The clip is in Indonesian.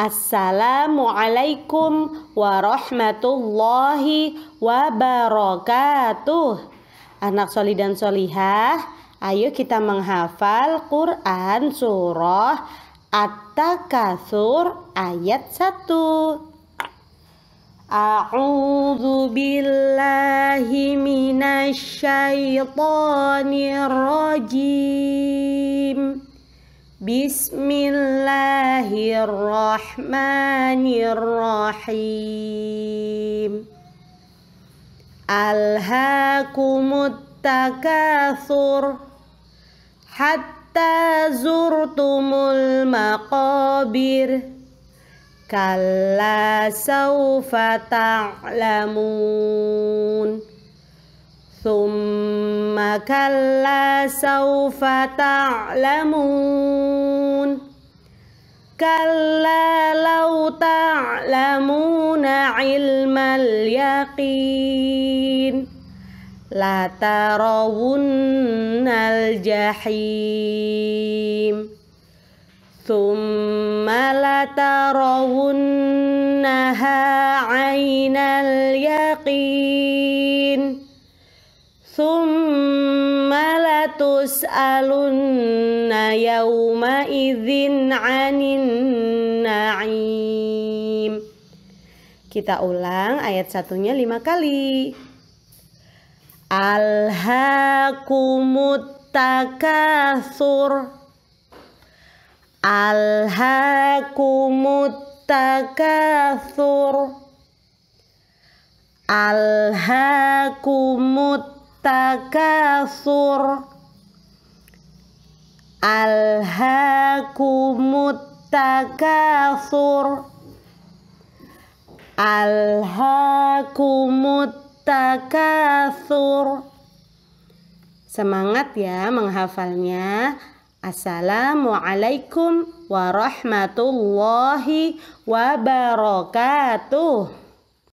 Assalamualaikum warahmatullahi wabarakatuh. Anak soli dan solihah, ayo kita menghafal Quran surah At-Takatsur ayat 1. A'udzu billahi minasy syaithanir rajim. بسم الله الرحمن الرحيم ألهاكم التكاثر حتى زرتم المقابر كلا سوف تعلمون كلا سوف تعلمون كلا لو تعلمون علم اليقين لترون الجحيم ثم لترونها عين اليقين ثم يومئذ عن النعيم Kita ulang ayat satunya lima kali Alhaakumut takathur Alhaakumut takathur takathur Alhaakumut takasur Alhaakumut takasur Semangat ya menghafalnya Assalamualaikum warahmatullahi wabarakatuh